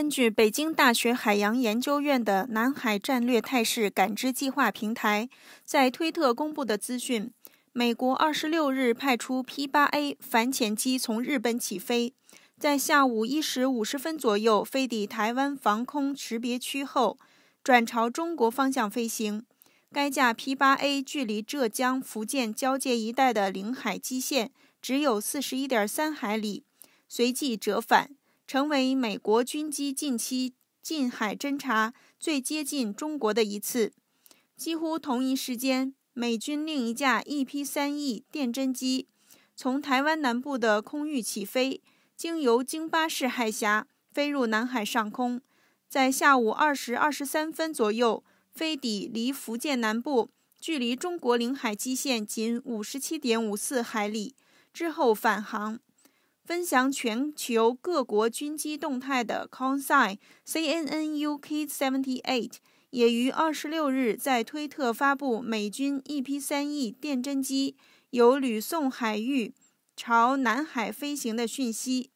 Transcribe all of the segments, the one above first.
根据北京大学海洋研究院的南海战略态势感知计划平台在推特公布的资讯，美国二十六日派出 P 八 A 反潜机从日本起飞，在下午一时五十分左右飞抵台湾防空识别区后，转朝中国方向飞行。该架 P 八 A 距离浙江福建交界一带的领海基线只有四十一点三海里，随即折返。成为美国军机近期近海侦察最接近中国的一次。几乎同一时间，美军另一架 EP-3E 电侦机从台湾南部的空域起飞，经由京巴士海峡飞入南海上空，在下午二时二十三分左右飞抵离福建南部距离中国领海基线仅五十七点五四海里之后返航。分享全球各国军机动态的 Consign CNNUK seventy eight 也于二十六日在推特发布美军 EP 三 E 电侦机由吕宋海域朝南海飞行的讯息。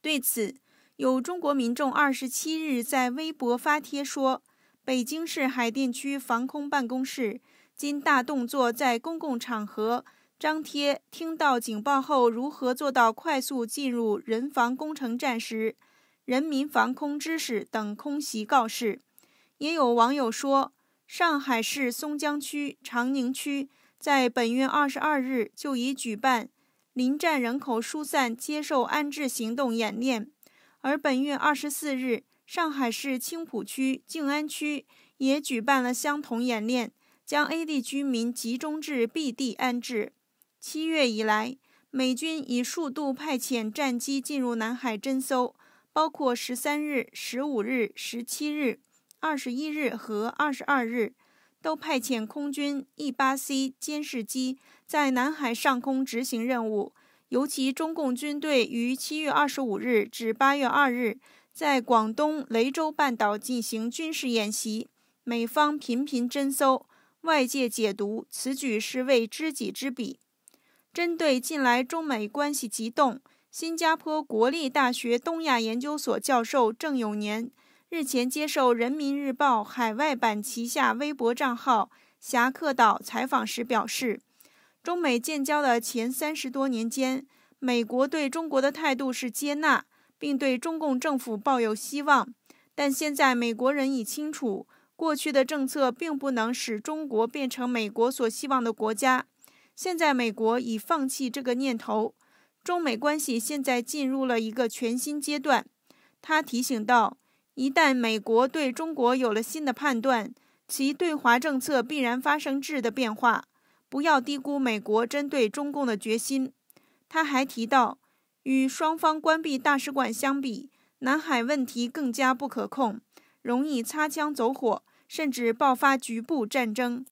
对此，有中国民众二十七日在微博发帖说：“北京市海淀区防空办公室今大动作，在公共场合。”张贴听到警报后如何做到快速进入人防工程站时，人民防空知识等空袭告示。也有网友说，上海市松江区、长宁区在本月二十二日就已举办临战人口疏散接受安置行动演练，而本月二十四日，上海市青浦区、静安区也举办了相同演练，将 A 地居民集中至 B 地安置。七月以来，美军已数度派遣战机进入南海侦搜，包括十三日、十五日、十七日、二十一日和二十二日，都派遣空军 E 八 C 监视机在南海上空执行任务。尤其中共军队于七月二十五日至八月二日，在广东雷州半岛进行军事演习，美方频频侦搜，外界解读此举是为知己知彼。针对近来中美关系急动，新加坡国立大学东亚研究所教授郑永年日前接受《人民日报》海外版旗下微博账号“侠客岛”采访时表示，中美建交的前三十多年间，美国对中国的态度是接纳，并对中共政府抱有希望。但现在美国人已清楚，过去的政策并不能使中国变成美国所希望的国家。现在美国已放弃这个念头，中美关系现在进入了一个全新阶段。他提醒道：“一旦美国对中国有了新的判断，其对华政策必然发生质的变化。不要低估美国针对中共的决心。他还提到，与双方关闭大使馆相比，南海问题更加不可控，容易擦枪走火，甚至爆发局部战争。